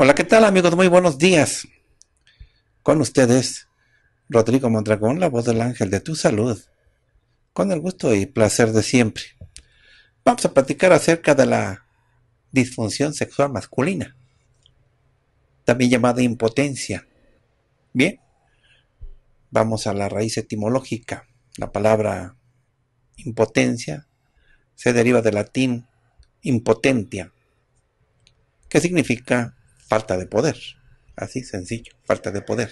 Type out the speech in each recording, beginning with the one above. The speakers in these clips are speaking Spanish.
Hola, ¿qué tal amigos? Muy buenos días. Con ustedes, Rodrigo Mondragón, la voz del ángel de tu salud. Con el gusto y placer de siempre. Vamos a platicar acerca de la disfunción sexual masculina, también llamada impotencia. Bien, vamos a la raíz etimológica. La palabra impotencia se deriva del latín impotentia, que significa falta de poder. Así sencillo, falta de poder.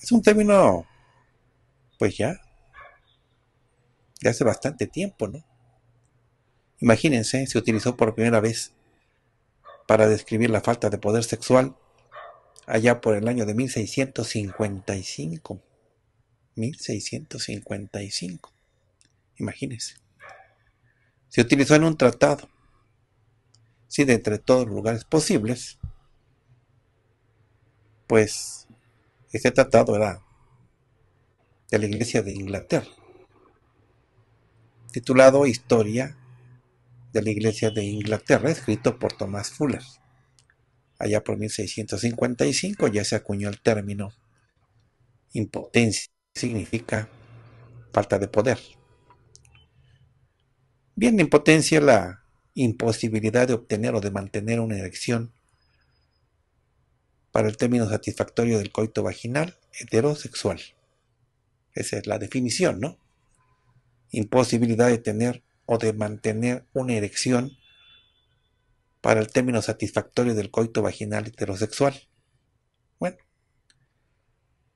Es un término, pues ya, de hace bastante tiempo, ¿no? Imagínense, se utilizó por primera vez para describir la falta de poder sexual allá por el año de 1655. 1655. Imagínense. Se utilizó en un tratado ¿sí? de entre todos los lugares posibles, pues este tratado era de la Iglesia de Inglaterra, titulado Historia de la Iglesia de Inglaterra, escrito por Thomas Fuller. Allá por 1655 ya se acuñó el término impotencia, significa falta de poder. Bien, impotencia la imposibilidad de obtener o de mantener una erección para el término satisfactorio del coito vaginal heterosexual. Esa es la definición, ¿no? Imposibilidad de tener o de mantener una erección para el término satisfactorio del coito vaginal heterosexual. Bueno,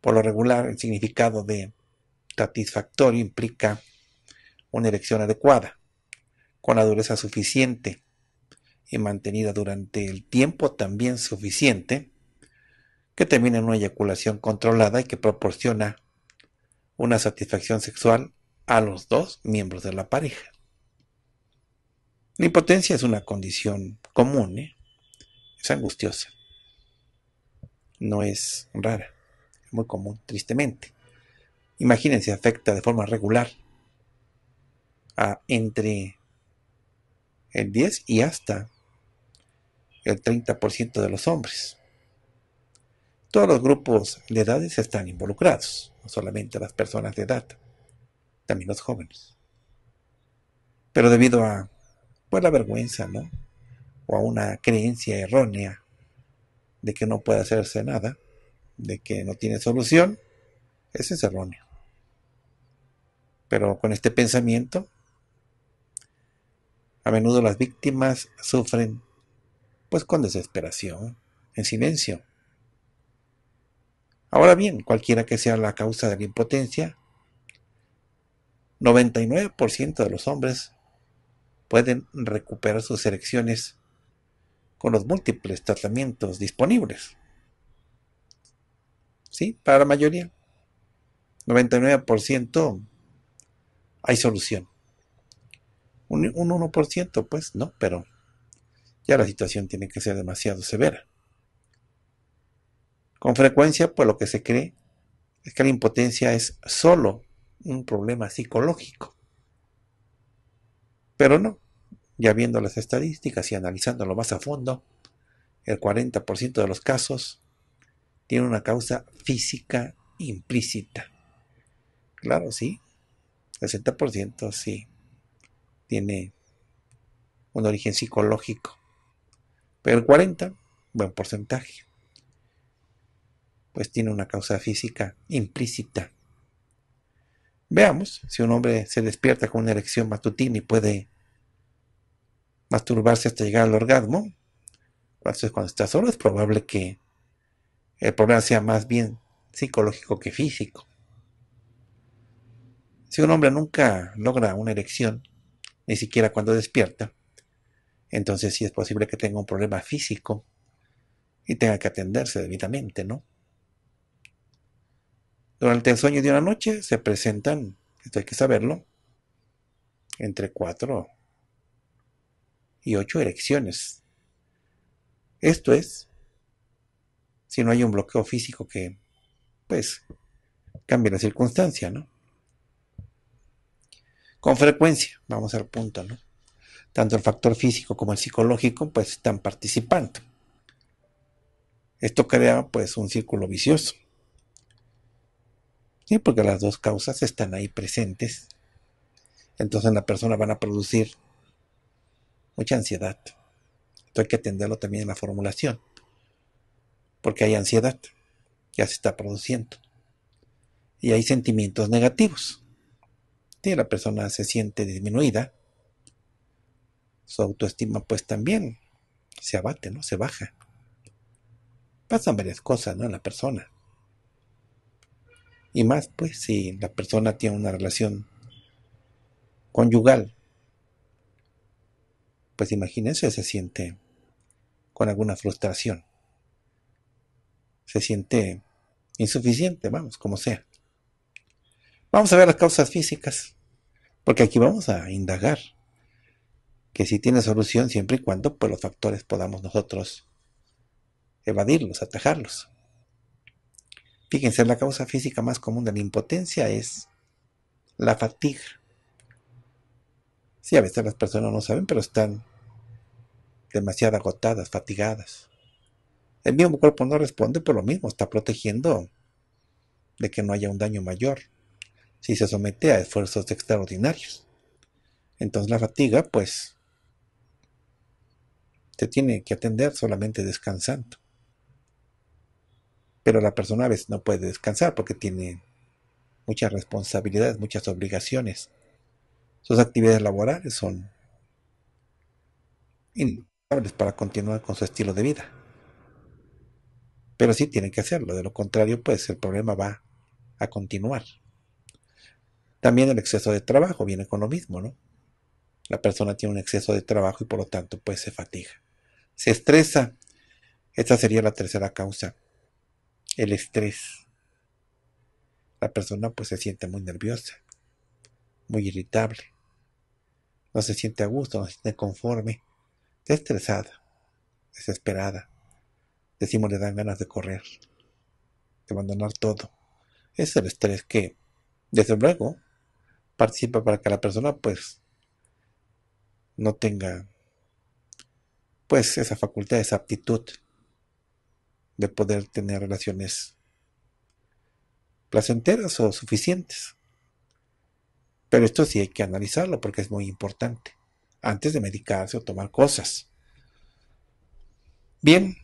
por lo regular el significado de satisfactorio implica una erección adecuada con la dureza suficiente y mantenida durante el tiempo también suficiente, que termina en una eyaculación controlada y que proporciona una satisfacción sexual a los dos miembros de la pareja. La impotencia es una condición común, ¿eh? es angustiosa, no es rara, es muy común, tristemente. Imagínense, afecta de forma regular a entre el 10 y hasta el 30% de los hombres. Todos los grupos de edades están involucrados, no solamente las personas de edad, también los jóvenes. Pero debido a pues, la vergüenza, ¿no? O a una creencia errónea de que no puede hacerse nada, de que no tiene solución, ese es erróneo. Pero con este pensamiento a menudo las víctimas sufren, pues con desesperación, en silencio. Ahora bien, cualquiera que sea la causa de la impotencia, 99% de los hombres pueden recuperar sus erecciones con los múltiples tratamientos disponibles. ¿Sí? Para la mayoría, 99% hay solución un, 1%, pues no, pero ya la situación tiene que ser demasiado severa. Con frecuencia, pues lo que se cree es que la impotencia es solo un problema psicológico. Pero no, ya viendo las estadísticas y analizándolo más a fondo, el 40% de los casos tiene una causa física implícita. Claro, sí. 60% sí tiene un origen psicológico. Pero el 40, buen porcentaje, pues tiene una causa física implícita. Veamos si un hombre se despierta con una erección matutina y puede masturbarse hasta llegar al orgasmo. Entonces, cuando está solo, es probable que el problema sea más bien psicológico que físico. Si un hombre nunca logra una erección, ni siquiera cuando despierta. Entonces sí es posible que tenga un problema físico y tenga que atenderse debidamente, ¿no? Durante el sueño de una noche se presentan, esto hay que saberlo, entre cuatro y ocho erecciones. Esto es, si no hay un bloqueo físico que, pues, cambie la circunstancia, ¿no? Con frecuencia, vamos al punto, ¿no? Tanto el factor físico como el psicológico, pues están participando. Esto crea, pues, un círculo vicioso. y Porque las dos causas están ahí presentes. Entonces, en la persona van a producir mucha ansiedad. Esto hay que atenderlo también en la formulación. Porque hay ansiedad, ya se está produciendo. Y hay sentimientos negativos la persona se siente disminuida, su autoestima pues también se abate, ¿no? Se baja. Pasan varias cosas, ¿no? En la persona. Y más pues si la persona tiene una relación conyugal, pues imagínense, se siente con alguna frustración. Se siente insuficiente, vamos, como sea. Vamos a ver las causas físicas. Porque aquí vamos a indagar que si tiene solución siempre y cuando pues, los factores podamos nosotros evadirlos, atajarlos. Fíjense, la causa física más común de la impotencia es la fatiga. Sí, a veces las personas no saben, pero están demasiado agotadas, fatigadas. El mismo cuerpo no responde por lo mismo, está protegiendo de que no haya un daño mayor si se somete a esfuerzos extraordinarios. Entonces la fatiga, pues, se tiene que atender solamente descansando. Pero la persona a veces no puede descansar porque tiene muchas responsabilidades, muchas obligaciones. Sus actividades laborales son indispensables para continuar con su estilo de vida. Pero sí tienen que hacerlo, de lo contrario, pues el problema va a continuar. También el exceso de trabajo viene con lo mismo, ¿no? La persona tiene un exceso de trabajo y por lo tanto pues se fatiga. Se estresa. Esta sería la tercera causa. El estrés. La persona pues se siente muy nerviosa, muy irritable. No se siente a gusto, no se siente conforme. Está estresada, desesperada. Decimos le dan ganas de correr, de abandonar todo. Es el estrés que, desde luego, participa para que la persona pues no tenga pues esa facultad, esa aptitud de poder tener relaciones placenteras o suficientes. Pero esto sí hay que analizarlo porque es muy importante antes de medicarse o tomar cosas. Bien,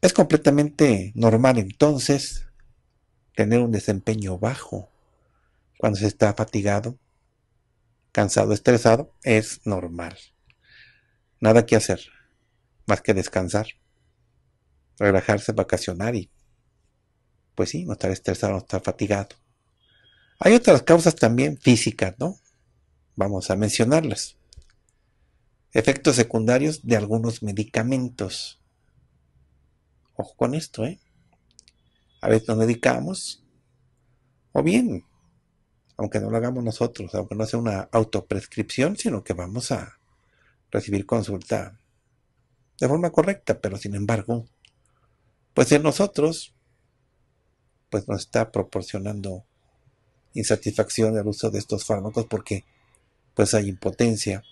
es completamente normal entonces tener un desempeño bajo cuando se está fatigado cansado, estresado, es normal. Nada que hacer, más que descansar, relajarse, vacacionar y, pues sí, no estar estresado, no estar fatigado. Hay otras causas también físicas, ¿no? Vamos a mencionarlas. Efectos secundarios de algunos medicamentos. Ojo con esto, ¿eh? A veces nos medicamos, o bien aunque no lo hagamos nosotros, aunque no sea una autoprescripción, sino que vamos a recibir consulta de forma correcta, pero sin embargo, pues en nosotros, pues nos está proporcionando insatisfacción el uso de estos fármacos porque pues hay impotencia,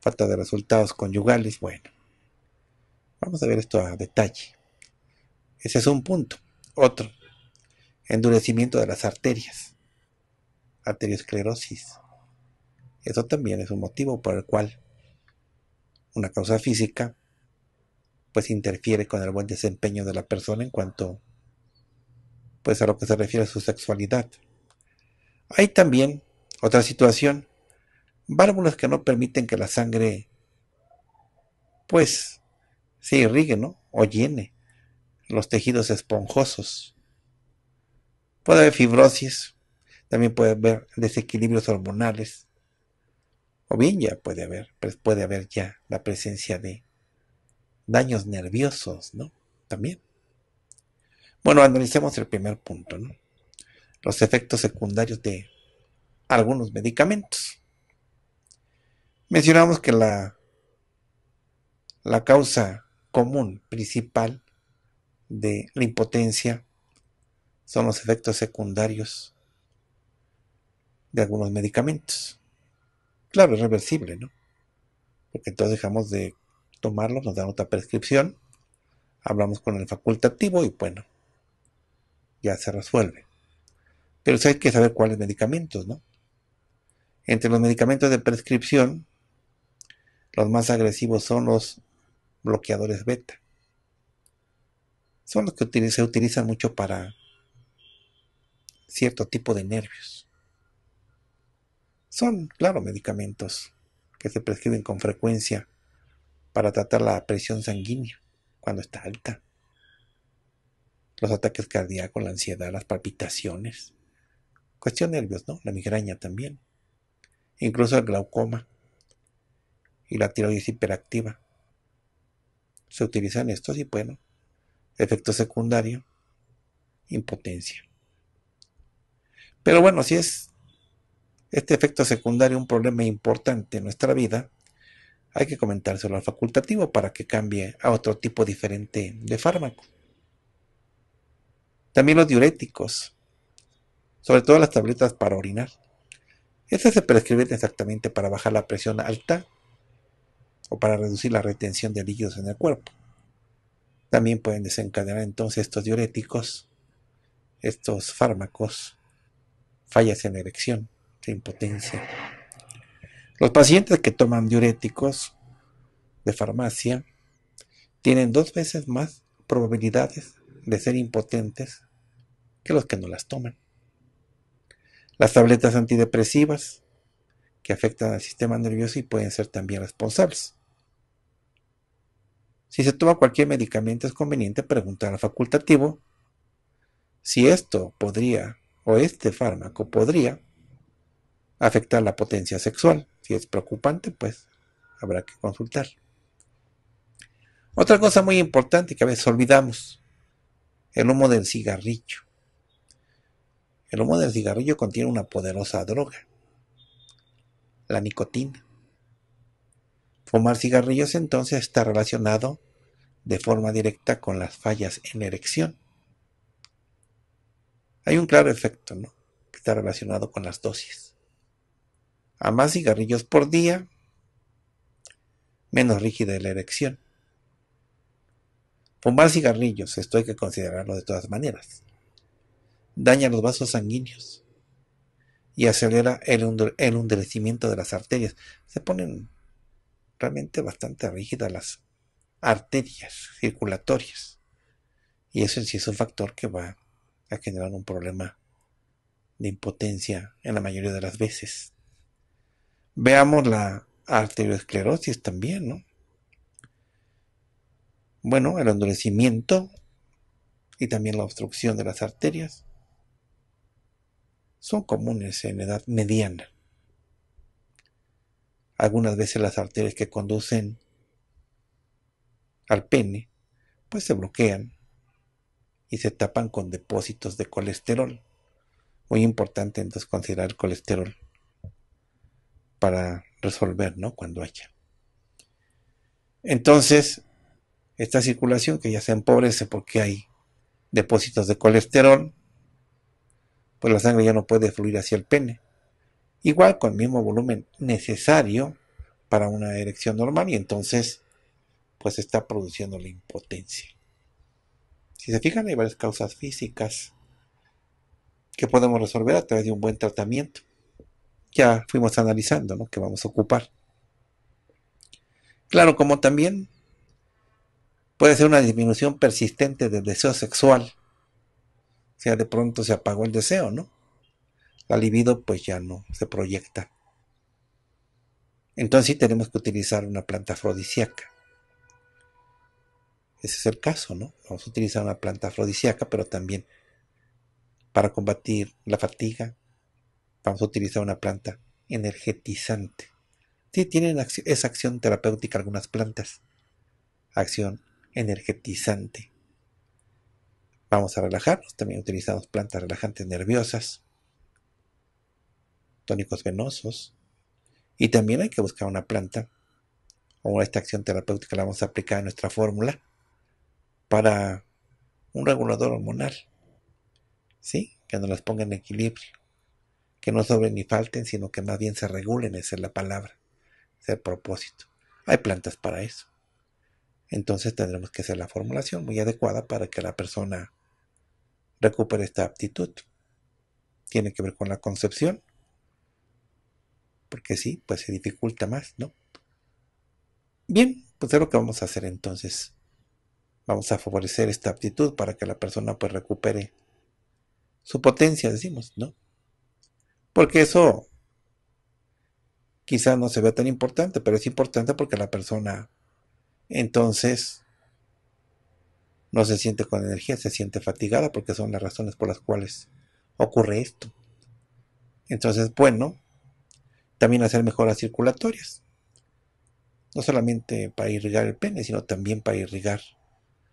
falta de resultados conyugales, bueno. Vamos a ver esto a detalle. Ese es un punto. Otro, endurecimiento de las arterias arteriosclerosis. Eso también es un motivo por el cual una causa física pues interfiere con el buen desempeño de la persona en cuanto pues a lo que se refiere a su sexualidad. Hay también otra situación, válvulas que no permiten que la sangre pues se irrigue, ¿no? O llene los tejidos esponjosos. Puede haber fibrosis, también puede haber desequilibrios hormonales. O bien ya puede haber, pues, puede haber ya la presencia de daños nerviosos, ¿no? También. Bueno, analicemos el primer punto, ¿no? Los efectos secundarios de algunos medicamentos. Mencionamos que la, la causa común principal de la impotencia son los efectos secundarios de algunos medicamentos. Claro, es reversible, ¿no? Porque entonces dejamos de tomarlos, nos dan otra prescripción, hablamos con el facultativo y bueno, ya se resuelve. Pero si hay que saber cuáles medicamentos, ¿no? Entre los medicamentos de prescripción, los más agresivos son los bloqueadores beta. Son los que se utilizan mucho para cierto tipo de nervios. Son, claro, medicamentos que se prescriben con frecuencia para tratar la presión sanguínea cuando está alta, los ataques cardíacos, la ansiedad, las palpitaciones, cuestión nervios, ¿no? La migraña también, incluso el glaucoma y la tiroides hiperactiva. Se utilizan estos y bueno, efecto secundario, impotencia. Pero bueno, si es este efecto secundario es un problema importante en nuestra vida. Hay que comentárselo al facultativo para que cambie a otro tipo diferente de fármaco. También los diuréticos, sobre todo las tabletas para orinar. Estas se prescriben exactamente para bajar la presión alta o para reducir la retención de líquidos en el cuerpo. También pueden desencadenar entonces estos diuréticos, estos fármacos, fallas en erección impotencia. Los pacientes que toman diuréticos de farmacia tienen dos veces más probabilidades de ser impotentes que los que no las toman. Las tabletas antidepresivas que afectan al sistema nervioso y pueden ser también responsables. Si se toma cualquier medicamento es conveniente preguntar al facultativo si esto podría o este fármaco podría afecta la potencia sexual. Si es preocupante, pues habrá que consultar. Otra cosa muy importante que a veces olvidamos, el humo del cigarrillo. El humo del cigarrillo contiene una poderosa droga, la nicotina. Fumar cigarrillos entonces está relacionado de forma directa con las fallas en erección. Hay un claro efecto, ¿no? Que está relacionado con las dosis a más cigarrillos por día, menos rígida es la erección. Fumar cigarrillos, esto hay que considerarlo de todas maneras, daña los vasos sanguíneos y acelera el, endurecimiento de las arterias. Se ponen realmente bastante rígidas las arterias circulatorias. Y eso sí es un factor que va a generar un problema de impotencia en la mayoría de las veces. Veamos la arteriosclerosis también, ¿no? Bueno, el endurecimiento y también la obstrucción de las arterias son comunes en edad mediana. Algunas veces las arterias que conducen al pene pues se bloquean y se tapan con depósitos de colesterol. Muy importante entonces considerar el colesterol para resolver, ¿no? Cuando haya. Entonces, esta circulación que ya se empobrece porque hay depósitos de colesterol, pues la sangre ya no puede fluir hacia el pene. Igual con el mismo volumen necesario para una erección normal y entonces pues está produciendo la impotencia. Si se fijan hay varias causas físicas que podemos resolver a través de un buen tratamiento ya fuimos analizando, ¿no? Que vamos a ocupar. Claro, como también puede ser una disminución persistente del deseo sexual. O sea, de pronto se apagó el deseo, ¿no? La libido pues ya no se proyecta. Entonces sí tenemos que utilizar una planta afrodisíaca. Ese es el caso, ¿no? Vamos a utilizar una planta afrodisíaca, pero también para combatir la fatiga, vamos a utilizar una planta energetizante. Sí, tienen esa acción terapéutica algunas plantas. Acción energetizante. Vamos a relajarnos. También utilizamos plantas relajantes nerviosas, tónicos venosos. Y también hay que buscar una planta o esta acción terapéutica la vamos a aplicar en nuestra fórmula para un regulador hormonal. ¿Sí? Que nos las ponga en equilibrio que no sobren ni falten, sino que más bien se regulen, esa es la palabra, ese es el propósito. Hay plantas para eso. Entonces tendremos que hacer la formulación muy adecuada para que la persona recupere esta aptitud. Tiene que ver con la concepción, porque sí, pues se dificulta más, ¿no? Bien, pues es lo que vamos a hacer entonces. Vamos a favorecer esta aptitud para que la persona pues recupere su potencia, decimos, ¿no? Porque eso quizá no se vea tan importante, pero es importante porque la persona entonces no se siente con energía, se siente fatigada porque son las razones por las cuales ocurre esto. Entonces, bueno, también hacer mejoras circulatorias. No solamente para irrigar el pene, sino también para irrigar,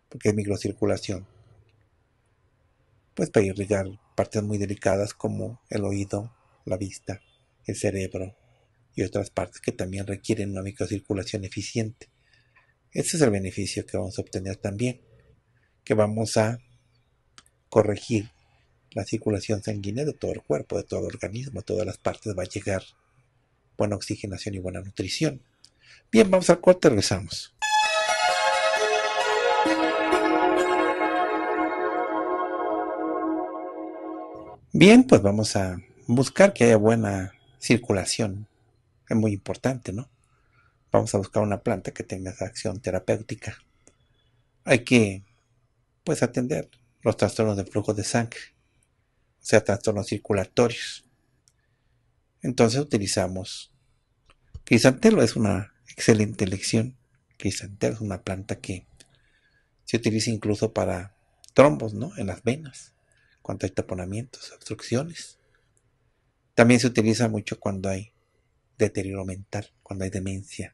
porque es microcirculación. Pues para irrigar partes muy delicadas como el oído, la vista, el cerebro y otras partes que también requieren una microcirculación eficiente. Ese es el beneficio que vamos a obtener también, que vamos a corregir la circulación sanguínea de todo el cuerpo, de todo el organismo, todas las partes va a llegar buena oxigenación y buena nutrición. Bien, vamos al corte, regresamos. Bien, pues vamos a buscar que haya buena circulación. Es muy importante, ¿no? Vamos a buscar una planta que tenga esa acción terapéutica. Hay que, pues, atender los trastornos de flujo de sangre, o sea, trastornos circulatorios. Entonces utilizamos crisantelo, es una excelente elección. Crisantelo es una planta que se utiliza incluso para trombos, ¿no? En las venas, cuando hay taponamientos, obstrucciones. También se utiliza mucho cuando hay deterioro mental, cuando hay demencia,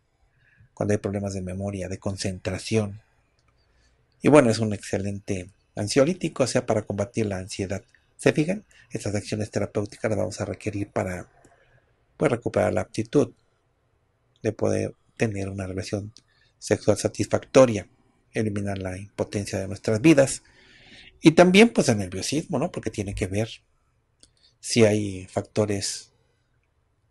cuando hay problemas de memoria, de concentración. Y bueno, es un excelente ansiolítico, o sea, para combatir la ansiedad. ¿Se fijan? Estas acciones terapéuticas las vamos a requerir para pues, recuperar la aptitud de poder tener una relación sexual satisfactoria, eliminar la impotencia de nuestras vidas y también pues el nerviosismo, ¿no? Porque tiene que ver si hay factores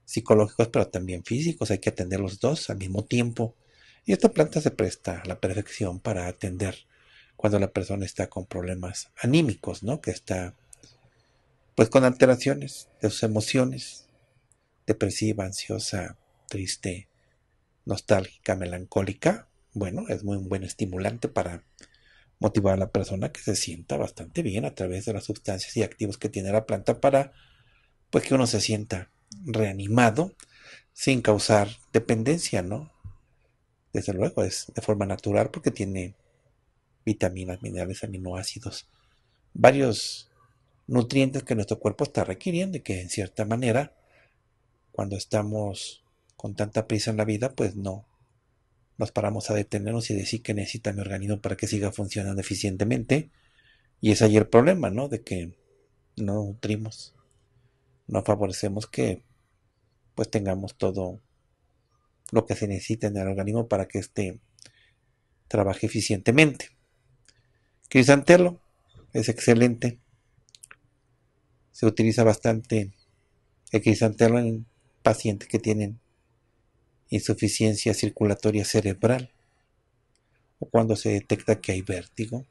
psicológicos, pero también físicos. Hay que atender los dos al mismo tiempo. Y esta planta se presta a la perfección para atender cuando la persona está con problemas anímicos, ¿no? Que está pues con alteraciones de sus emociones, depresiva, ansiosa, triste, nostálgica, melancólica. Bueno, es muy un buen estimulante para motivar a la persona que se sienta bastante bien a través de las sustancias y activos que tiene la planta para pues que uno se sienta reanimado sin causar dependencia, ¿no? Desde luego es de forma natural porque tiene vitaminas, minerales, aminoácidos, varios nutrientes que nuestro cuerpo está requiriendo y que en cierta manera cuando estamos con tanta prisa en la vida pues no nos paramos a detenernos y decir que necesita mi organismo para que siga funcionando eficientemente. Y es ahí el problema, ¿no? De que no nutrimos, no favorecemos que pues tengamos todo lo que se necesita en el organismo para que este trabaje eficientemente. Crisantelo es excelente. Se utiliza bastante el crisantelo en pacientes que tienen insuficiencia circulatoria cerebral o cuando se detecta que hay vértigo.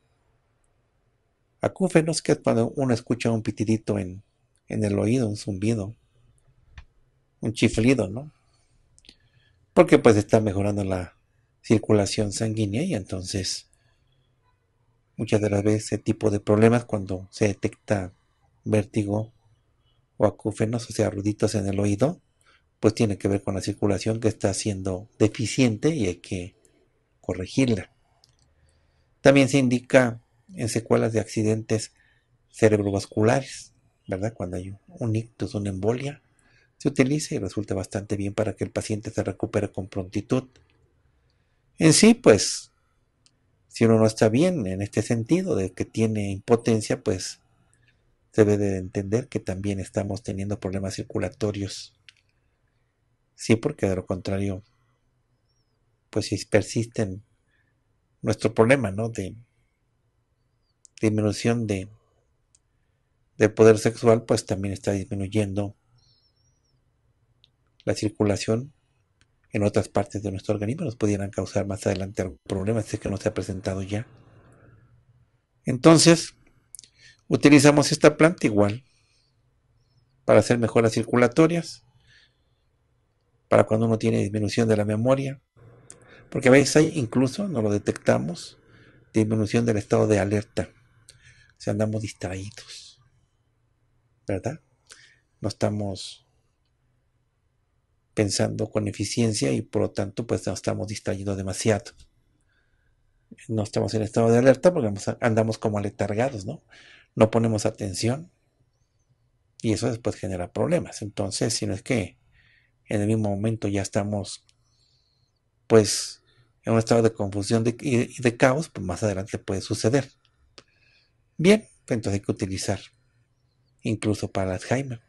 Acúfenos, que es cuando uno escucha un pitidito en, el oído, un zumbido, un chiflido, ¿no? Porque pues está mejorando la circulación sanguínea y entonces muchas de las veces ese tipo de problemas cuando se detecta vértigo o acúfenos, o sea, ruditos en el oído, pues tiene que ver con la circulación que está siendo deficiente y hay que corregirla. También se indica en secuelas de accidentes cerebrovasculares, ¿verdad? Cuando hay un ictus, una embolia, se utiliza y resulta bastante bien para que el paciente se recupere con prontitud. En sí, pues, si uno no está bien en este sentido de que tiene impotencia, pues se debe de entender que también estamos teniendo problemas circulatorios Sí, porque de lo contrario, pues si persisten nuestro problema, ¿no? De disminución de del poder sexual, pues también está disminuyendo la circulación en otras partes de nuestro organismo. Nos pudieran causar más adelante algún problema, si es que no se ha presentado ya. Entonces, utilizamos esta planta igual para hacer mejoras circulatorias para cuando uno tiene disminución de la memoria, porque a veces hay, incluso no lo detectamos, disminución del estado de alerta. O sea, andamos distraídos, ¿verdad? No estamos pensando con eficiencia y por lo tanto pues no estamos distraídos demasiado. No estamos en estado de alerta porque andamos como aletargados, ¿no? No ponemos atención y eso después genera problemas. Entonces, si no es que en el mismo momento ya estamos pues en un estado de confusión y, de caos, pues más adelante puede suceder. Bien, entonces hay que utilizar, incluso para el Alzheimer.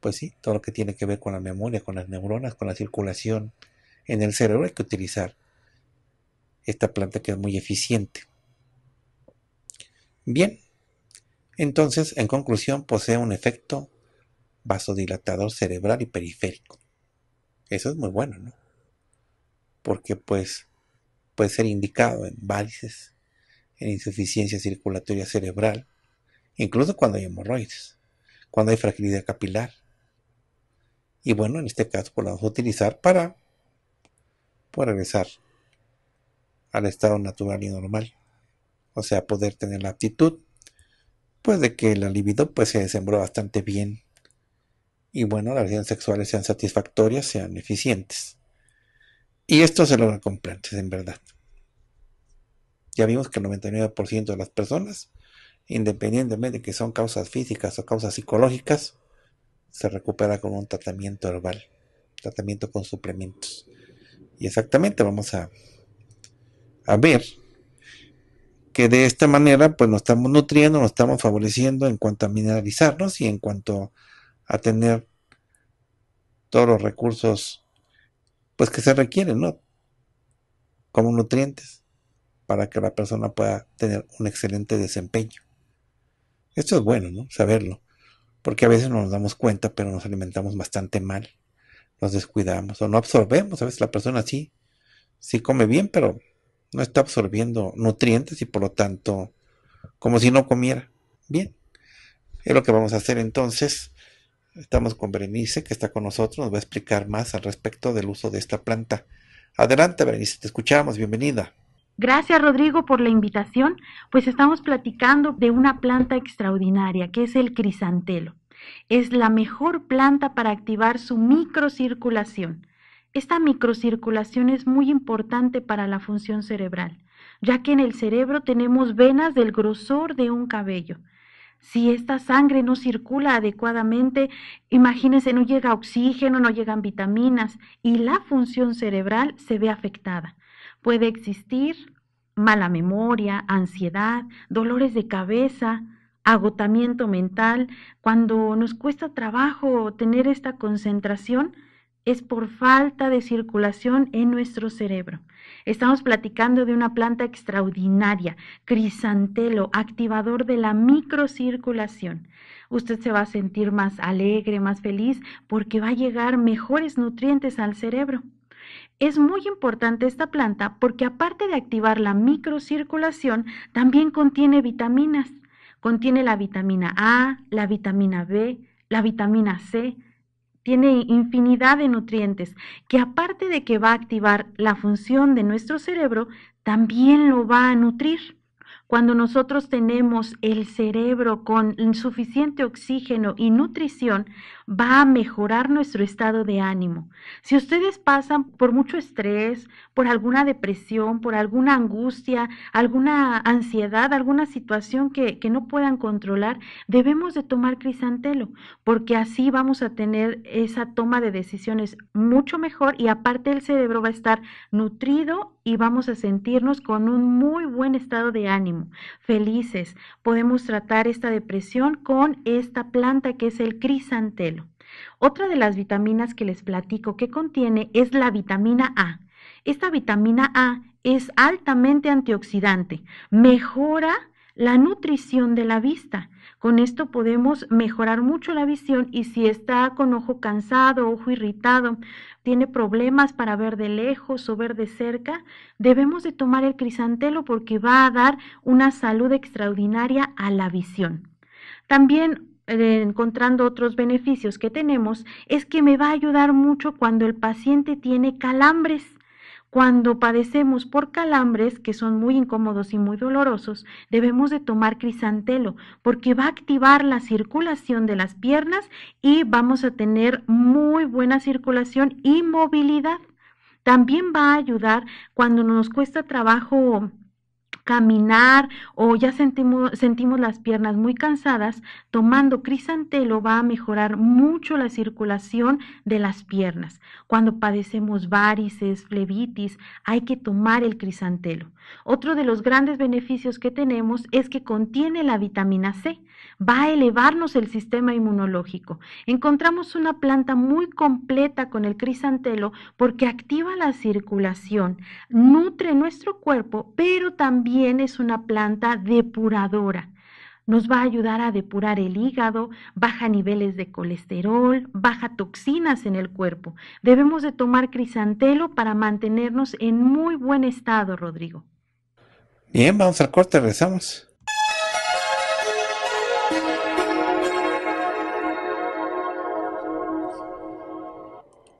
Pues sí, todo lo que tiene que ver con la memoria, con las neuronas, con la circulación en el cerebro, hay que utilizar esta planta que es muy eficiente. Bien, entonces, en conclusión, posee un efecto vasodilatador cerebral y periférico. Eso es muy bueno, ¿no? Porque pues puede ser indicado en válices, en insuficiencia circulatoria cerebral, incluso cuando hay hemorroides, cuando hay fragilidad capilar. Y bueno, en este caso pues, lo vamos a utilizar para, poder pues, regresar al estado natural y normal. O sea, poder tener la aptitud, pues de que la libido pues se desembró bastante bien y bueno, las relaciones sexuales sean satisfactorias, sean eficientes. Y esto se logra con plantas, en verdad. Ya vimos que el 99% de las personas, independientemente de que son causas físicas o causas psicológicas, se recupera con un tratamiento herbal, tratamiento con suplementos. Y exactamente vamos a, a ver que de esta manera pues nos estamos nutriendo, nos estamos favoreciendo en cuanto a mineralizarnos y en cuanto a a tener todos los recursos pues que se requieren, ¿no? Como nutrientes para que la persona pueda tener un excelente desempeño. Esto es bueno, ¿no? Saberlo, porque a veces no nos damos cuenta, pero nos alimentamos bastante mal, nos descuidamos o no absorbemos, a veces la persona sí sí come bien, pero no está absorbiendo nutrientes y por lo tanto como si no comiera bien. Es lo que vamos a hacer entonces Estamos con Berenice, que está con nosotros, nos va a explicar más al respecto del uso de esta planta. Adelante, Berenice, te escuchamos, bienvenida. Gracias, Rodrigo, por la invitación. Pues estamos platicando de una planta extraordinaria, que es el crisantelo. Es la mejor planta para activar su microcirculación. Esta microcirculación es muy importante para la función cerebral, ya que en el cerebro tenemos venas del grosor de un cabello. Si esta sangre no circula adecuadamente, imagínense, no llega oxígeno, no llegan vitaminas y la función cerebral se ve afectada. Puede existir mala memoria, ansiedad, dolores de cabeza, agotamiento mental. Cuando nos cuesta trabajo tener esta concentración, es por falta de circulación en nuestro cerebro. Estamos platicando de una planta extraordinaria, crisantelo, activador de la microcirculación. Usted se va a sentir más alegre, más feliz, porque va a llegar mejores nutrientes al cerebro. Es muy importante esta planta porque aparte de activar la microcirculación, también contiene vitaminas. Contiene la vitamina A, la vitamina B, la vitamina C, tiene infinidad de nutrientes que aparte de que va a activar la función de nuestro cerebro, también lo va a nutrir. Cuando nosotros tenemos el cerebro con suficiente oxígeno y nutrición, va a mejorar nuestro estado de ánimo. Si ustedes pasan por mucho estrés, por alguna depresión, por alguna angustia, alguna ansiedad, alguna situación que, que no puedan controlar, debemos de tomar crisantelo, porque así vamos a tener esa toma de decisiones mucho mejor y aparte el cerebro va a estar nutrido y vamos a sentirnos con un muy buen estado de ánimo, felices. Podemos tratar esta depresión con esta planta que es el crisantelo. Otra de las vitaminas que les platico que contiene es la vitamina A. Esta vitamina A es altamente antioxidante, mejora la nutrición de la vista. Con esto podemos mejorar mucho la visión y si está con ojo cansado, ojo irritado, tiene problemas para ver de lejos o ver de cerca, debemos de tomar el crisantelo porque va a dar una salud extraordinaria a la visión. También encontrando otros beneficios que tenemos es que me va a ayudar mucho cuando el paciente tiene calambres. Cuando padecemos por calambres, que son muy incómodos y muy dolorosos, debemos de tomar crisantelo porque va a activar la circulación de las piernas y vamos a tener muy buena circulación y movilidad. También va a ayudar cuando nos cuesta trabajo caminar o ya sentimos, sentimos las piernas muy cansadas, tomando crisantelo va a mejorar mucho la circulación de las piernas. Cuando padecemos varices, flebitis, hay que tomar el crisantelo. Otro de los grandes beneficios que tenemos es que contiene la vitamina C. Va a elevarnos el sistema inmunológico. Encontramos una planta muy completa con el crisantelo porque activa la circulación, nutre nuestro cuerpo, pero también es una planta depuradora nos va a ayudar a depurar el hígado, baja niveles de colesterol, baja toxinas en el cuerpo. Debemos de tomar crisantelo para mantenernos en muy buen estado, Rodrigo. Bien, vamos al corte, rezamos.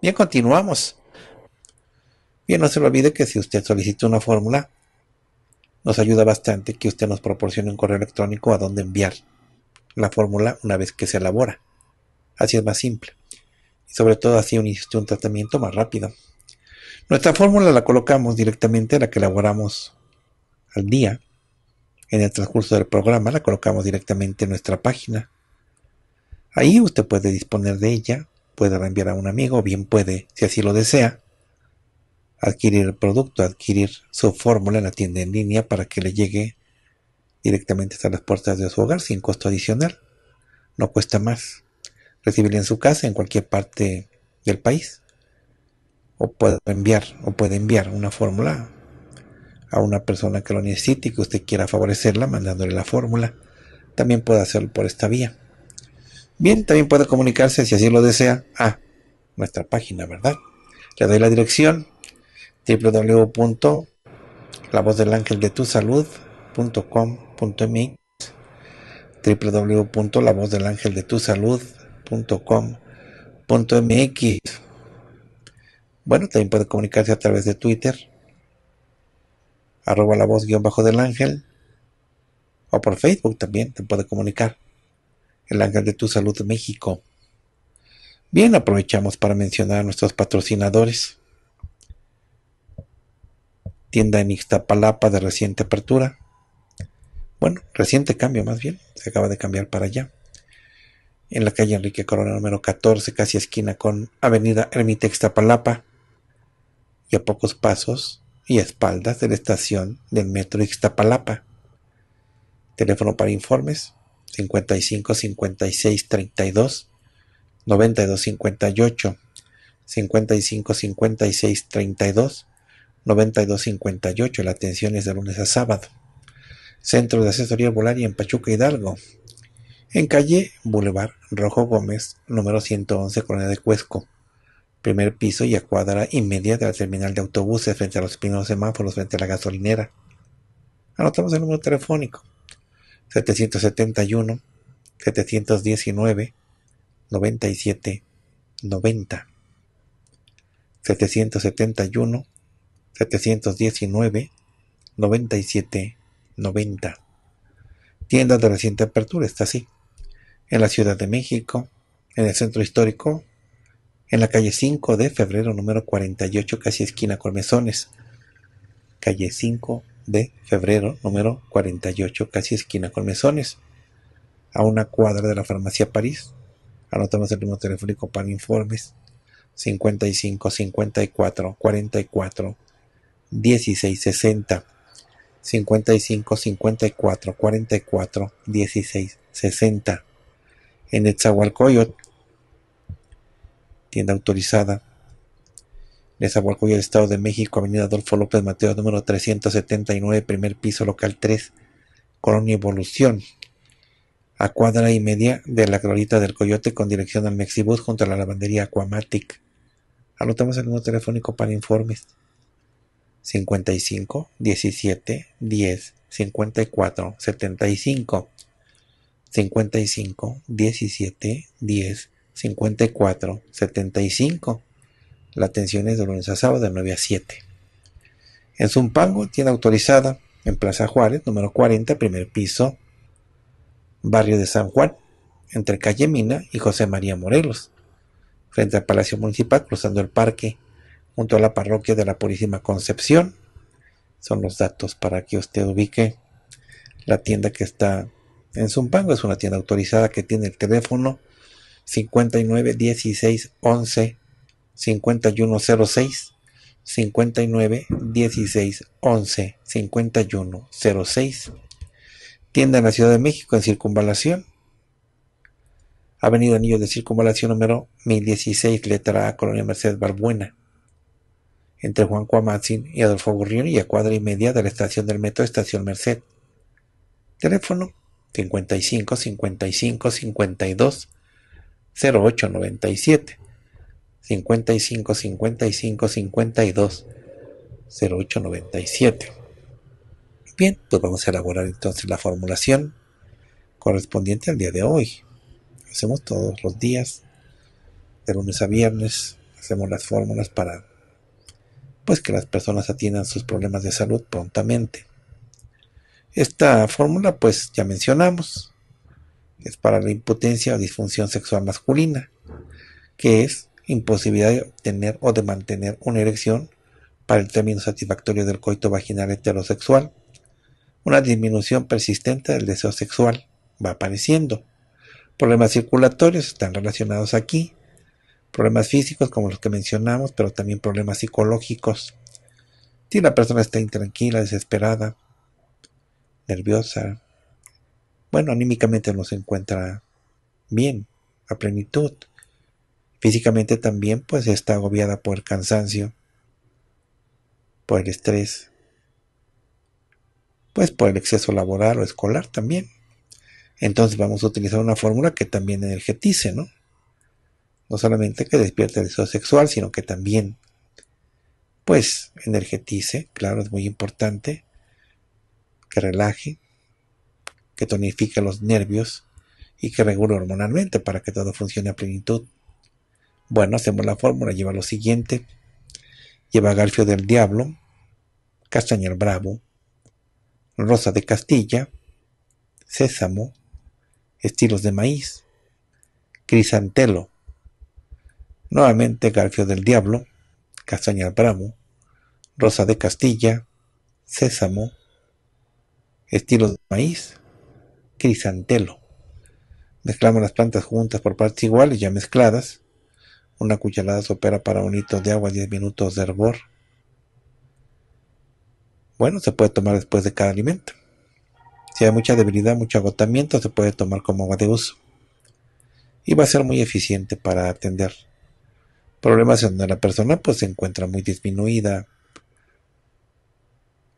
Bien, continuamos. Bien, no se lo olvide que si usted solicita una fórmula, nos ayuda bastante que usted nos proporcione un correo electrónico a donde enviar la fórmula una vez que se elabora. Así es más simple. Y sobre todo así un, un tratamiento más rápido. Nuestra fórmula la colocamos directamente, la que elaboramos al día, en el transcurso del programa, la colocamos directamente en nuestra página. Ahí usted puede disponer de ella, puede reenviar a un amigo, bien puede, si así lo desea, adquirir el producto, adquirir su fórmula en la tienda en línea para que le llegue directamente hasta las puertas de su hogar sin costo adicional. No cuesta más. recibir en su casa, en cualquier parte del país. O puede enviar, o puede enviar una fórmula a una persona que lo necesite y que usted quiera favorecerla mandándole la fórmula. También puede hacerlo por esta vía. Bien, también puede comunicarse si así lo desea a nuestra página, ¿verdad? Le doy la dirección www.lavozdelangeldetusalud.com.mx www.lavozdelangeldetusalud.com.mx Bueno, también puede comunicarse a través de Twitter, arroba la voz guión bajo del ángel, o por Facebook también te puede comunicar. El Ángel de tu Salud México. Bien, aprovechamos para mencionar a nuestros patrocinadores tienda en Ixtapalapa de reciente apertura. Bueno, reciente cambio más bien, se acaba de cambiar para allá. En la calle Enrique Corona número 14, casi esquina con Avenida Ermita Ixtapalapa. Y a pocos pasos y espaldas de la estación del metro Ixtapalapa. Teléfono para informes 55 56 32 92 58 55 56 32 9258. La atención es de lunes a sábado. Centro de Asesoría Volaria en Pachuca Hidalgo. En calle Boulevard Rojo Gómez, número 111, Colonia de Cuesco. Primer piso y a cuadra y media de la terminal de autobuses frente a los pinos semáforos frente a la gasolinera. Anotamos el número telefónico 771 719 97 90 771 719 97 90. Tienda de reciente apertura, está así. En la Ciudad de México, en el centro histórico, en la calle 5 de febrero número 48, casi esquina Colmesones, Calle 5 de febrero número 48, casi esquina Colmesones, A una cuadra de la farmacia París. Anotamos el número telefónico para informes 55 54 44 1660 55 54 44 16 60 en Etzahualcoyot tienda autorizada Nezahualcóyotl, Estado de México, Avenida Adolfo López Mateo, número 379, primer piso, local 3, Colonia Evolución, a cuadra y media de la Glorita del Coyote con dirección al Mexibus junto a la lavandería Aquamatic. Anotamos el número telefónico para informes 55, 17, 10, 54, 75. 55, 17, 10, 54, 75. La atención es de lunes a sábado de 9 a 7. En Zumpango, tiene autorizada en Plaza Juárez, número 40, primer piso, barrio de San Juan, entre calle Mina y José María Morelos, frente al Palacio Municipal, cruzando el parque junto a la parroquia de la Purísima Concepción. Son los datos para que usted ubique la tienda que está en Zumpango. Es una tienda autorizada que tiene el teléfono 59 16 11 5106 59 16 11 06 tienda en la Ciudad de México en circunvalación Avenida Anillo de Circunvalación número 1016, letra A, Colonia Mercedes Barbuena entre Juan Cuamatzin y Adolfo Gurrión y a cuadra y media de la estación del metro Estación Merced. Teléfono 55 55 52 08 97. 55 55 52 08 97. Bien, pues vamos a elaborar entonces la formulación correspondiente al día de hoy. Hacemos todos los días, de lunes a viernes, hacemos las fórmulas para pues que las personas atiendan sus problemas de salud prontamente. Esta fórmula, pues ya mencionamos, es para la impotencia o disfunción sexual masculina, que es imposibilidad de obtener o de mantener una erección para el término satisfactorio del coito vaginal heterosexual. Una disminución persistente del deseo sexual va apareciendo. Problemas circulatorios están relacionados aquí, Problemas físicos como los que mencionamos, pero también problemas psicológicos. Si la persona está intranquila, desesperada, nerviosa, bueno, anímicamente no se encuentra bien, a plenitud. Físicamente también pues está agobiada por el cansancio, por el estrés, pues por el exceso laboral o escolar también. Entonces vamos a utilizar una fórmula que también energetice, ¿no? no solamente que despierte el deseo sexual, sino que también, pues, energetice, claro, es muy importante, que relaje, que tonifique los nervios y que regule hormonalmente para que todo funcione a plenitud. Bueno, hacemos la fórmula, lleva lo siguiente, lleva Garfio del Diablo, castañar Bravo, Rosa de Castilla, Sésamo, Estilos de Maíz, Crisantelo, nuevamente Garfio del Diablo, Castaña al bramo, Rosa de Castilla, Sésamo, Estilo de Maíz, Crisantelo. Mezclamos las plantas juntas por partes iguales, ya mezcladas. Una cucharada sopera para un litro de agua, 10 minutos de hervor. Bueno, se puede tomar después de cada alimento. Si hay mucha debilidad, mucho agotamiento, se puede tomar como agua de uso. Y va a ser muy eficiente para atender problemas en donde la persona pues se encuentra muy disminuida.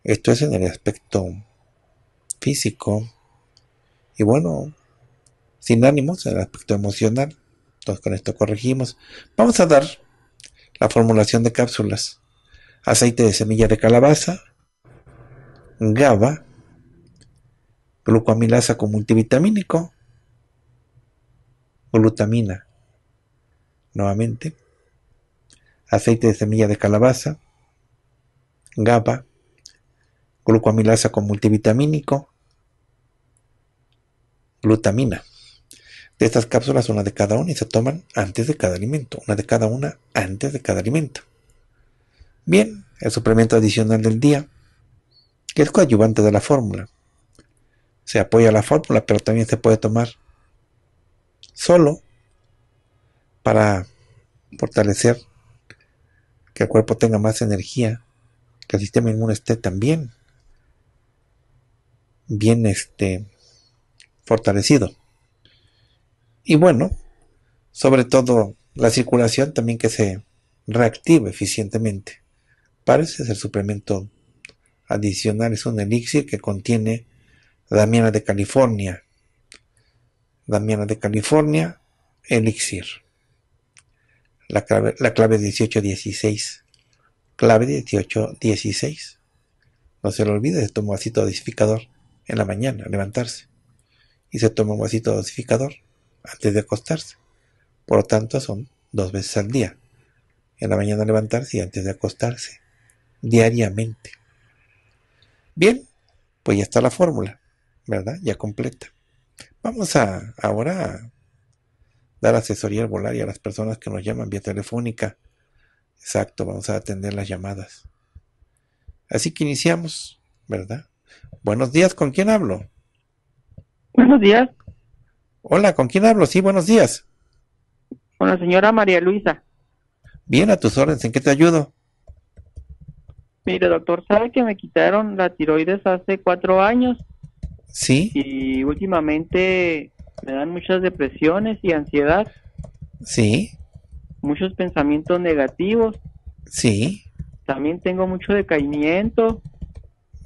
Esto es en el aspecto físico. Y bueno, sin ánimos, en el aspecto emocional. Entonces con esto corregimos. Vamos a dar la formulación de cápsulas. Aceite de semilla de calabaza, GABA, Glucamilasa con multivitamínico, glutamina. Nuevamente, aceite de semilla de calabaza, GABA, glucoamilasa con multivitamínico, glutamina. De estas cápsulas, una de cada una y se toman antes de cada alimento, una de cada una antes de cada alimento. Bien, el suplemento adicional del día, que es coadyuvante de la fórmula. Se apoya la fórmula, pero también se puede tomar solo para fortalecer que el cuerpo tenga más energía, que el sistema inmune esté también bien este, fortalecido. Y bueno, sobre todo la circulación también que se reactive eficientemente. Parece ser suplemento adicional, es un elixir que contiene damiana de California. Damiana de California, elixir la clave, la clave 1816. Clave 1816. No se lo olvide, se toma un vasito dosificador en la mañana, levantarse. Y se toma un vasito dosificador antes de acostarse. Por lo tanto, son dos veces al día. En la mañana levantarse y antes de acostarse. Diariamente. Bien, pues ya está la fórmula, ¿verdad? Ya completa. Vamos a ahora dar asesoría al y a las personas que nos llaman vía telefónica. Exacto, vamos a atender las llamadas. Así que iniciamos, ¿verdad? Buenos días, ¿con quién hablo? Buenos días. Hola, ¿con quién hablo? Sí, buenos días. Con la señora María Luisa. Bien, a tus órdenes, ¿en qué te ayudo? Mire, doctor, ¿sabe que me quitaron la tiroides hace cuatro años? Sí. Y últimamente me dan muchas depresiones y ansiedad. Sí. Muchos pensamientos negativos. Sí. También tengo mucho decaimiento.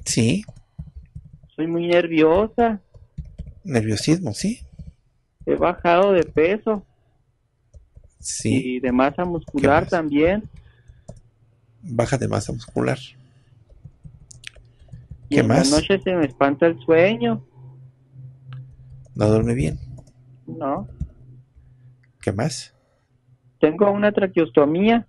Sí. Soy muy nerviosa. Nerviosismo, sí. He bajado de peso. Sí. Y de masa muscular también. Baja de masa muscular. ¿Qué y más? La se me espanta el sueño. ¿No duerme bien? No. ¿Qué más? Tengo una traqueostomía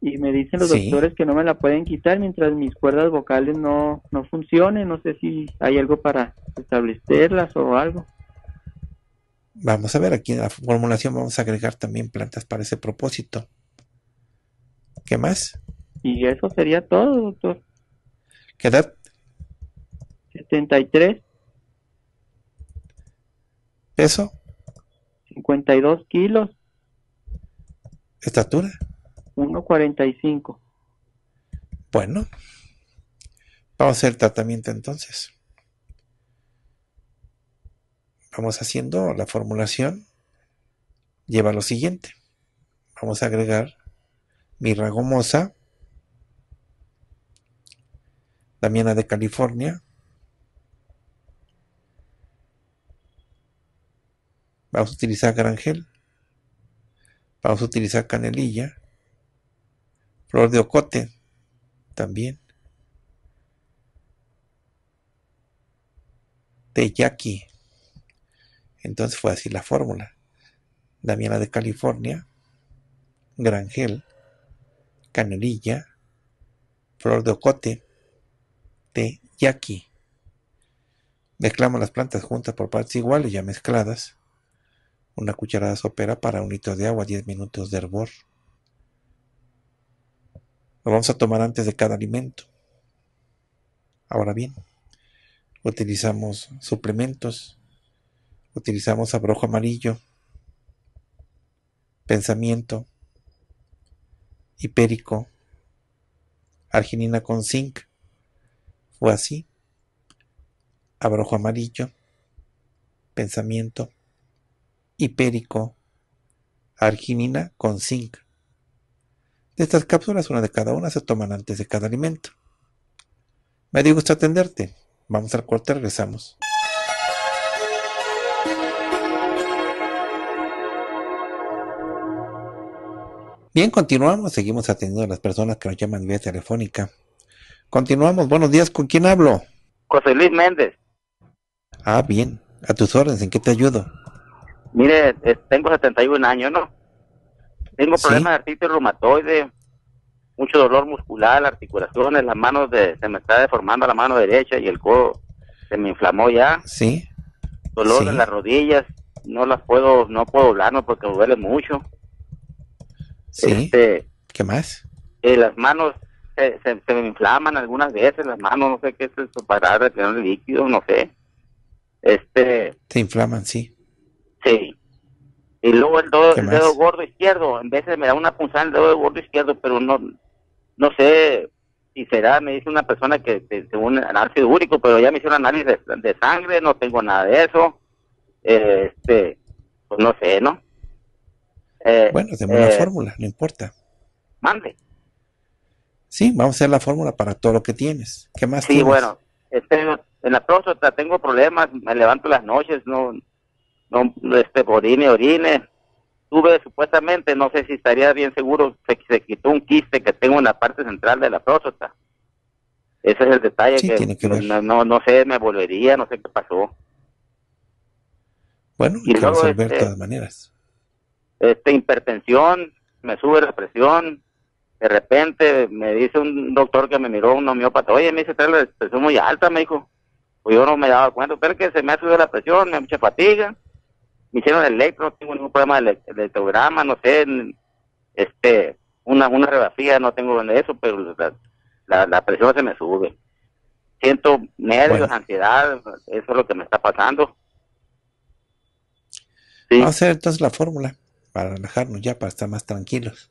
y me dicen los doctores que no me la pueden quitar mientras mis cuerdas vocales no, no funcionen. No sé si hay algo para establecerlas o algo. Vamos a ver, aquí en la formulación vamos a agregar también plantas para ese propósito. ¿Qué más? Y eso sería todo, doctor. ¿Qué edad? 73. ¿Peso? 52 kilos. ¿Estatura? 1,45. Bueno, vamos a hacer tratamiento entonces. Vamos haciendo la formulación. Lleva lo siguiente. Vamos a agregar miragomosa, damiana de California, Vamos a utilizar granjel. Vamos a utilizar canelilla. Flor de ocote también. De Entonces fue así la fórmula. Damiana de California, granjel, canelilla, flor de ocote, de Mezclamos las plantas juntas por partes iguales, ya mezcladas una cucharada sopera para un litro de agua, 10 minutos de hervor. Lo vamos a tomar antes de cada alimento. Ahora bien, utilizamos suplementos, utilizamos abrojo amarillo, pensamiento, hipérico, arginina con zinc. Fue así. Abrojo amarillo, pensamiento, hipérico, arginina con zinc. De estas cápsulas, una de cada una se toman antes de cada alimento. Me dio gusto atenderte. Vamos al corte, regresamos. Bien, continuamos, seguimos atendiendo a las personas que nos llaman vía telefónica. Continuamos, buenos días, ¿con quién hablo? Con Luis Méndez. Ah, bien, a tus órdenes, ¿en qué te ayudo? Mire, tengo 71 años, ¿no? Tengo problemas de artritis reumatoide, mucho dolor muscular, articulaciones, las manos se me está deformando la mano derecha y el codo se me inflamó ya. Sí. Dolor en las rodillas, no las puedo, no puedo doblarme porque me duele mucho. Sí. Este, ¿Qué más? Eh, las manos se, se, me inflaman algunas veces, las manos, no sé qué es eso, para retener líquido, no sé. Este. Se inflaman, sí. Y luego el, el dedo gordo izquierdo, en veces me da una punzada en el dedo gordo izquierdo, pero no no sé si será, me dice una persona que, según ácido úrico, pero ya me hicieron análisis de, sangre, no tengo nada de eso. este, pues no sé, ¿no? Eh, bueno, de la eh, fórmula, no importa. Mande. Sí, vamos a hacer la fórmula para todo lo que tienes. ¿Qué más? Sí, bueno, este, en la próstata tengo problemas, me levanto las noches, no no, este, orine, orine. Tuve supuestamente, no sé si estaría bien seguro, se, quitó un quiste que tengo en la parte central de la próstata. Ese es el detalle que, No, no, sé, me volvería, no sé qué pasó. Bueno, y luego, de este, todas maneras. Este, hipertensión, me sube la presión. De repente me dice un doctor que me miró, un homeópata, oye, me dice, trae la presión muy alta, me dijo. Pues yo no me daba cuenta, pero que se me ha subido la presión, me da mucha fatiga me hicieron electro, no tengo ningún problema de electrograma, no sé, este, una, una no tengo de eso, pero la, presión se me sube. Siento nervios, ansiedad, eso es lo que me está pasando. Sí. Vamos a hacer entonces la fórmula para relajarnos ya, para estar más tranquilos.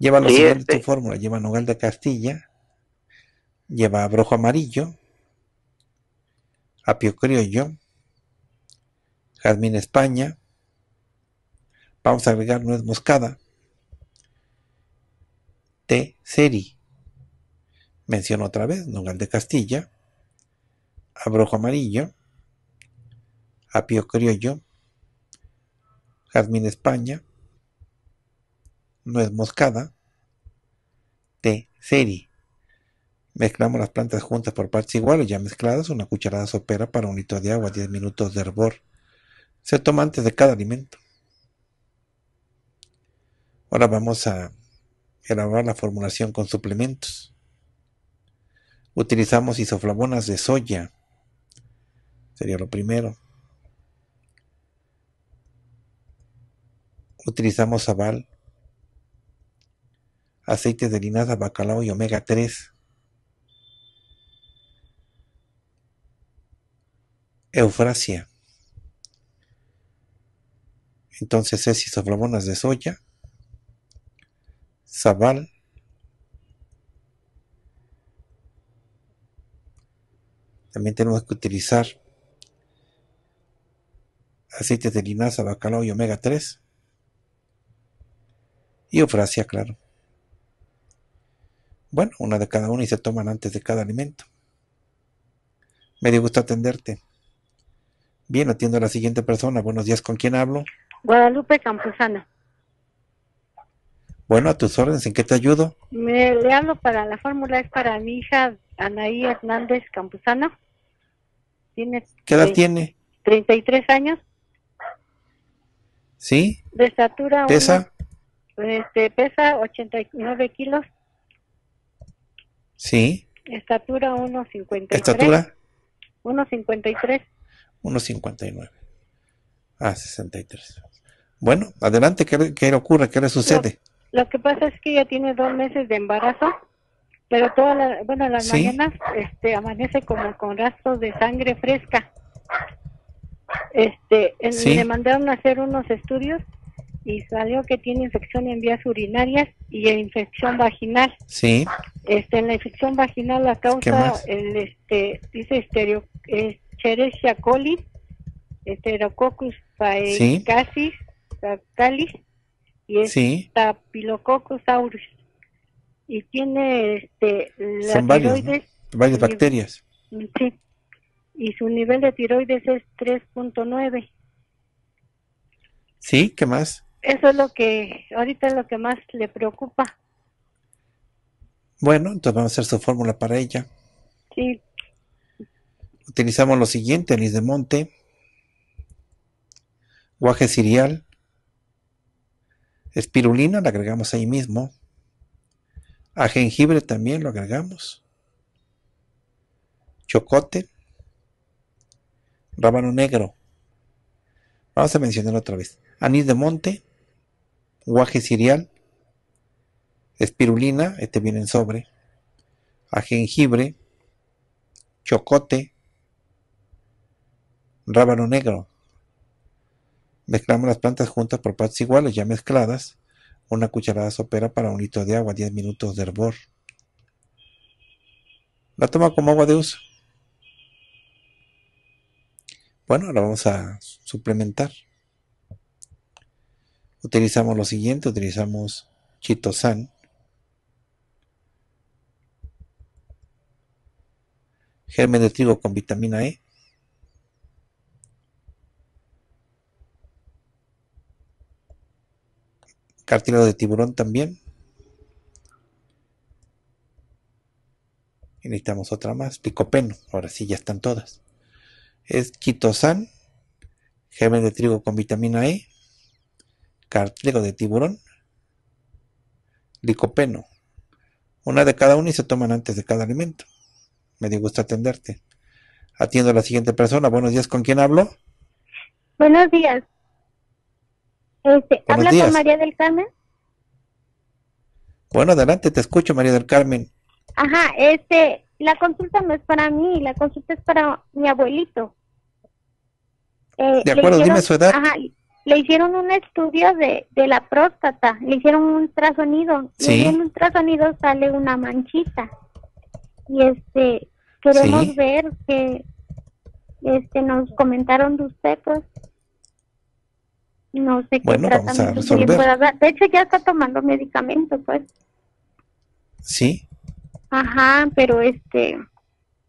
Lleva los este. fórmula, lleva Nogal de Castilla, lleva Brojo Amarillo, Apio yo jazmín España. Vamos a agregar nuez moscada, té seri. Menciono otra vez nogal de Castilla, abrojo amarillo, apio criollo, jazmín España, nuez moscada, té seri. Mezclamos las plantas juntas por partes iguales, ya mezcladas, una cucharada sopera para un litro de agua, 10 minutos de hervor se toma antes de cada alimento. Ahora vamos a elaborar la formulación con suplementos. Utilizamos isoflavonas de soya, sería lo primero. Utilizamos aval. Aceite de linaza, bacalao y omega 3. Eufrasia. Entonces es de soya, sabal, También tenemos que utilizar aceites de linaza, bacalao y omega 3. Y eufrasia, claro. Bueno, una de cada una y se toman antes de cada alimento. Me dio gusto atenderte. Bien, atiendo a la siguiente persona. Buenos días, ¿con quién hablo? Guadalupe Campuzano. Bueno, a tus órdenes, ¿en qué te ayudo? Me, le hablo para la fórmula, es para mi hija Anaí Hernández Campuzano. Tiene ¿Qué edad Treinta tiene? 33 años. ¿Sí? De estatura. ¿Pesa? este, pesa 89 kilos. ¿Sí? Estatura 1,53. ¿Estatura? 1,53. 1,59. Ah, 63. Bueno, adelante, ¿qué, le ocurre? ¿Qué le sucede? Lo, que pasa es que ella tiene dos meses de embarazo, pero todas la, bueno, las mañanas este, amanece como con rastros de sangre fresca. Este, Le mandaron a hacer unos estudios y salió que tiene infección en vías urinarias y infección vaginal. Sí. Este, en la infección vaginal la causa el este dice estereo, coli, esterococcus faecasis, y es sí. aureus y tiene este varias bacterias. sí. Y su nivel de tiroides es 3.9. Sí, ¿qué más? Eso es lo que ahorita es lo que más le preocupa. Bueno, entonces vamos a hacer su fórmula para ella. Sí. Utilizamos lo siguiente, anís de monte, guaje cereal, Espirulina la agregamos ahí mismo. A jengibre también lo agregamos. Chocote. Rábano negro. Vamos a mencionar otra vez. Anís de monte. Guaje cereal. Espirulina, este viene en sobre. A jengibre. Chocote. Rábano negro. Mezclamos las plantas juntas por partes iguales, ya mezcladas. Una cucharada sopera para un litro de agua, 10 minutos de hervor. La toma como agua de uso. Bueno, ahora vamos a suplementar. Utilizamos lo siguiente, utilizamos chitosan. Germen de trigo con vitamina E. cartílago de tiburón también. necesitamos otra más, Licopeno. ahora sí ya están todas. Es quitosan, Gemel de trigo con vitamina E, cartílago de tiburón, licopeno. Una de cada una y se toman antes de cada alimento. Me dio gusto atenderte. Atiendo a la siguiente persona. Buenos días, ¿con quién hablo? Buenos días. Este, ¿Habla con María del Carmen? Bueno, adelante, te escucho, María del Carmen. Ajá, este, la consulta no es para mí, la consulta es para mi abuelito. Eh, de acuerdo, dime su edad. Ajá, le hicieron un estudio de, la próstata, le hicieron un ultrasonido. Y en un ultrasonido sale una manchita. Y este, queremos ver que este, nos comentaron de usted, pues. No sé bueno, qué vamos a resolver. dar. de hecho, ya está tomando medicamentos, pues. ¿Sí? Ajá, pero este,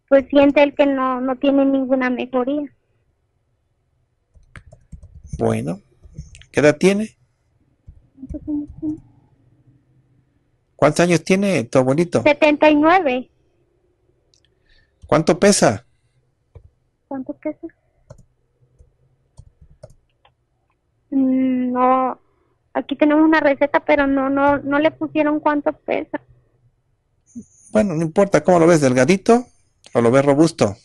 pues siente el que no, no tiene ninguna mejoría. Bueno, ¿qué edad tiene? ¿Cuántos años tiene tu abuelito? 79. ¿Cuánto pesa? ¿Cuánto pesa? Mm, no, aquí tenemos una receta, pero no, no, no le pusieron cuánto pesa. Bueno, no importa, ¿cómo lo ves? ¿Delgadito o lo ves robusto?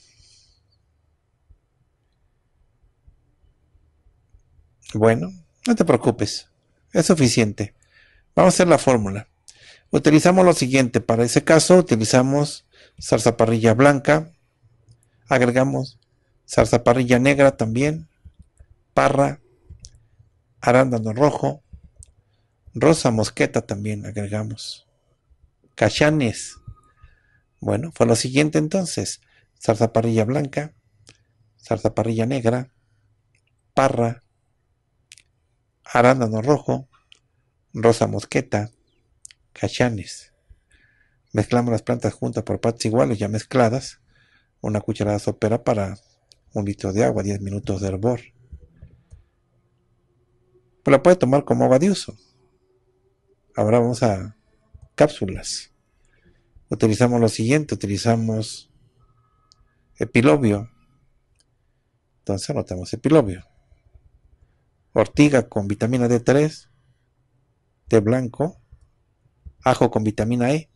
Bueno, no te preocupes, es suficiente. Vamos a hacer la fórmula. Utilizamos lo siguiente, para ese caso utilizamos salsa parrilla blanca, agregamos salsa parrilla negra también, parra, arándano rojo, rosa mosqueta también agregamos, cachanes. Bueno, fue lo siguiente entonces, zarzaparrilla blanca, zarzaparrilla negra, parra, arándano rojo, rosa mosqueta, cachanes. Mezclamos las plantas juntas por partes iguales, ya mezcladas, una cucharada sopera para un litro de agua, 10 minutos de hervor pues la puede tomar como agua de uso. Ahora vamos a cápsulas. Utilizamos lo siguiente, utilizamos epilobio. Entonces anotamos epilobio. Ortiga con vitamina D3, té blanco, ajo con vitamina E.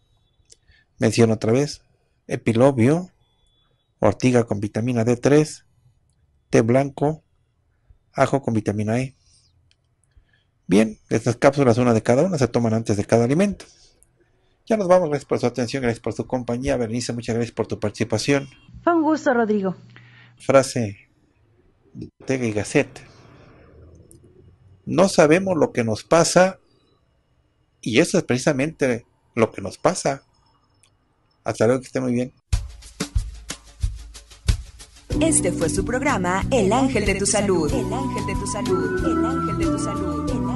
Menciono otra vez, epilobio, ortiga con vitamina D3, té blanco, ajo con vitamina E. Bien, estas cápsulas, una de cada una, se toman antes de cada alimento. Ya nos vamos, gracias por su atención, gracias por su compañía. Berenice, muchas gracias por tu participación. Fue un gusto, Rodrigo. Frase de Tega y No sabemos lo que nos pasa y eso es precisamente lo que nos pasa. Hasta luego, que esté muy bien. Este fue su programa El Ángel de tu Salud. El Ángel de tu Salud. El Ángel de tu Salud. El ángel de tu salud.